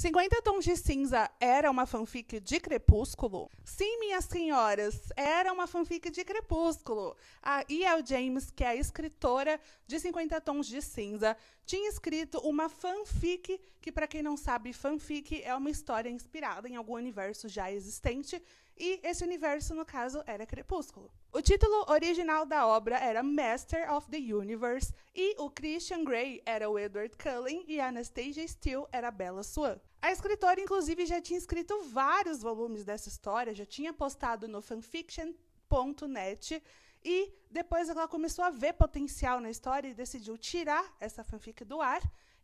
50 Tons de Cinza era uma fanfic de Crepúsculo? Sim, minhas senhoras, era uma fanfic de Crepúsculo. A E.L. James, que é a escritora de 50 Tons de Cinza, tinha escrito uma fanfic, que para quem não sabe, fanfic é uma história inspirada em algum universo já existente e esse universo, no caso, era Crepúsculo. O título original da obra era Master of the Universe e o Christian Grey era o Edward Cullen e a Anastasia Steele era a Bella Swan. A escritora, inclusive, já tinha escrito vários volumes dessa história, já tinha postado no fanfiction.net e depois ela começou a ver potencial na história e decidiu tirar essa fanfic do ar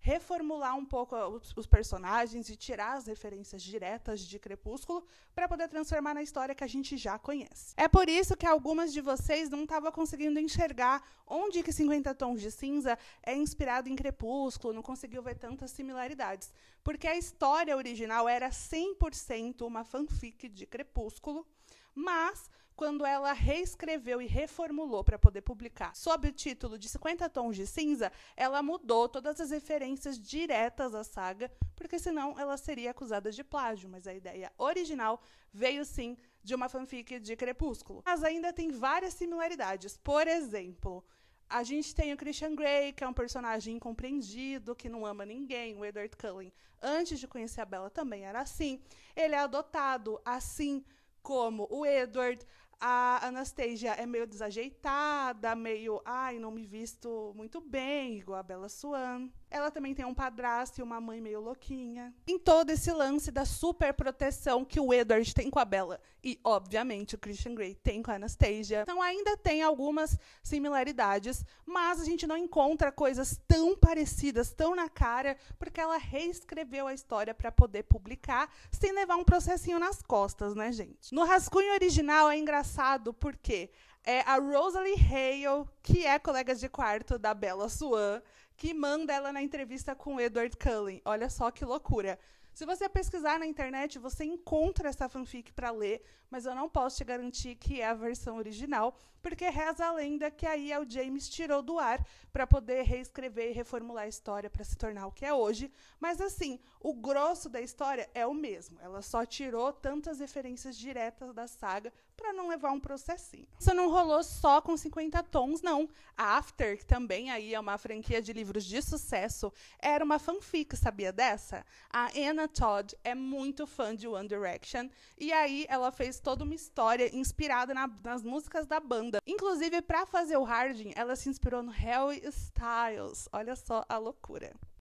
reformular um pouco os, os personagens e tirar as referências diretas de Crepúsculo para poder transformar na história que a gente já conhece. É por isso que algumas de vocês não estavam conseguindo enxergar onde que 50 Tons de Cinza é inspirado em Crepúsculo, não conseguiu ver tantas similaridades, porque a história original era 100% uma fanfic de Crepúsculo mas quando ela reescreveu e reformulou para poder publicar sob o título de 50 Tons de Cinza, ela mudou todas as referências diretas à saga, porque senão ela seria acusada de plágio. Mas a ideia original veio sim de uma fanfic de Crepúsculo. Mas ainda tem várias similaridades. Por exemplo. A gente tem o Christian Grey, que é um personagem incompreendido, que não ama ninguém. O Edward Cullen, antes de conhecer a Bella, também era assim. Ele é adotado assim como o Edward, a Anastasia é meio desajeitada, meio, ai, não me visto muito bem, igual a Bella Swan. Ela também tem um padrasto e uma mãe meio louquinha. Em todo esse lance da super proteção que o Edward tem com a Bella e, obviamente, o Christian Grey tem com a Anastasia. Então ainda tem algumas similaridades, mas a gente não encontra coisas tão parecidas, tão na cara, porque ela reescreveu a história para poder publicar sem levar um processinho nas costas, né, gente? No rascunho original é engraçado engraçado porque é a Rosalie Hale, que é colega de quarto da Bella Swan, que manda ela na entrevista com o Edward Cullen. Olha só que loucura. Se você pesquisar na internet, você encontra essa fanfic para ler, mas eu não posso te garantir que é a versão original, porque reza a lenda que aí é o James tirou do ar para poder reescrever e reformular a história para se tornar o que é hoje. Mas assim, o grosso da história é o mesmo. Ela só tirou tantas referências diretas da saga para não levar um processinho. Isso não rolou só com 50 tons, não. A After, que também aí é uma franquia de livros de sucesso, era uma fanfic, sabia dessa? A Anna Todd é muito fã de One Direction e aí ela fez toda uma história inspirada na, nas músicas da banda. Inclusive, para fazer o Harding, ela se inspirou no Harry Styles. Olha só a loucura.